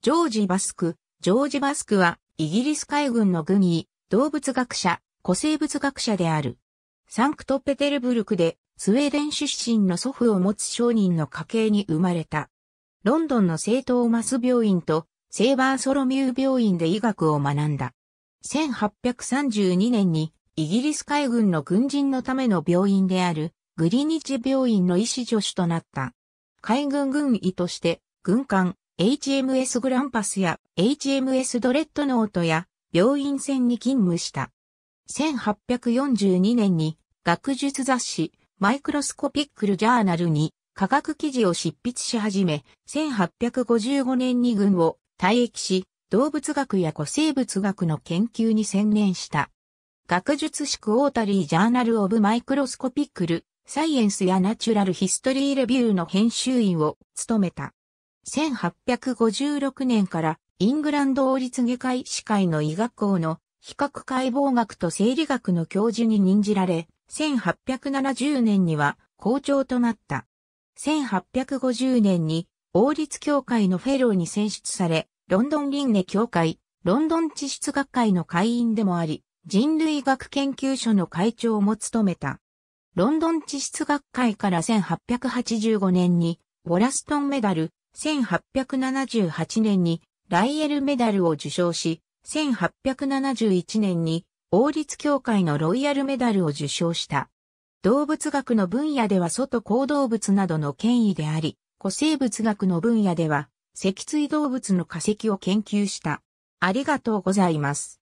ジョージ・バスク。ジョージ・バスクは、イギリス海軍の軍医、動物学者、古生物学者である。サンクトペテルブルクで、スウェーデン出身の祖父を持つ商人の家系に生まれた。ロンドンの聖トーマス病院と、セーバーソロミュー病院で医学を学んだ。1832年に、イギリス海軍の軍人のための病院である、グリニチ病院の医師助手となった。海軍軍医として、軍艦、HMS グランパスや HMS ドレッドノートや病院船に勤務した。1842年に学術雑誌マイクロスコピックルジャーナルに科学記事を執筆し始め、1855年に軍を退役し、動物学や古生物学の研究に専念した。学術誌クォータリージャーナルオブマイクロスコピックル、サイエンスやナチュラルヒストリーレビューの編集員を務めた。1856年からイングランド王立外科医師会の医学校の比較解剖学と生理学の教授に任じられ、1870年には校長となった。1850年に王立協会のフェローに選出され、ロンドン輪廻協会、ロンドン地質学会の会員でもあり、人類学研究所の会長も務めた。ロンドン地質学会から1885年に、ウォラストンメダル、1878年にライエルメダルを受賞し、1871年に王立協会のロイヤルメダルを受賞した。動物学の分野では外行動物などの権威であり、古生物学の分野では脊椎動物の化石を研究した。ありがとうございます。